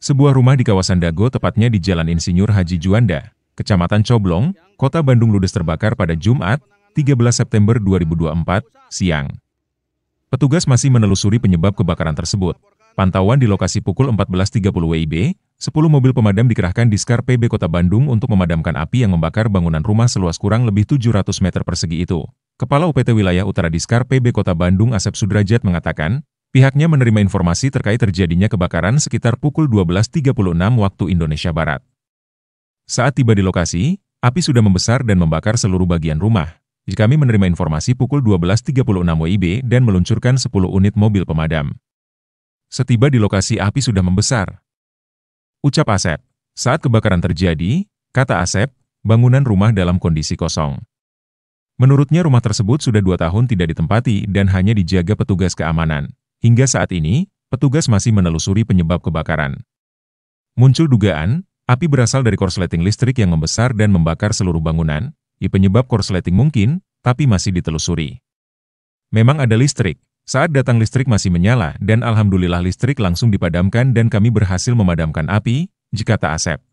Sebuah rumah di kawasan Dago tepatnya di Jalan Insinyur Haji Juanda, Kecamatan Coblong, Kota Bandung ludes terbakar pada Jumat, 13 September 2024, siang. Petugas masih menelusuri penyebab kebakaran tersebut. Pantauan di lokasi pukul 14.30 WIB, 10 mobil pemadam dikerahkan di Skar PB Kota Bandung untuk memadamkan api yang membakar bangunan rumah seluas kurang lebih 700 meter persegi itu. Kepala UPT Wilayah Utara Diskar PB Kota Bandung Asep Sudrajat mengatakan, Pihaknya menerima informasi terkait terjadinya kebakaran sekitar pukul 12.36 waktu Indonesia Barat. Saat tiba di lokasi, api sudah membesar dan membakar seluruh bagian rumah. Kami menerima informasi pukul 12.36 WIB dan meluncurkan 10 unit mobil pemadam. Setiba di lokasi api sudah membesar. Ucap Asep. Saat kebakaran terjadi, kata Asep, bangunan rumah dalam kondisi kosong. Menurutnya rumah tersebut sudah dua tahun tidak ditempati dan hanya dijaga petugas keamanan. Hingga saat ini, petugas masih menelusuri penyebab kebakaran. Muncul dugaan, api berasal dari korsleting listrik yang membesar dan membakar seluruh bangunan, I penyebab korsleting mungkin, tapi masih ditelusuri. Memang ada listrik, saat datang listrik masih menyala dan alhamdulillah listrik langsung dipadamkan dan kami berhasil memadamkan api, jika tak asep.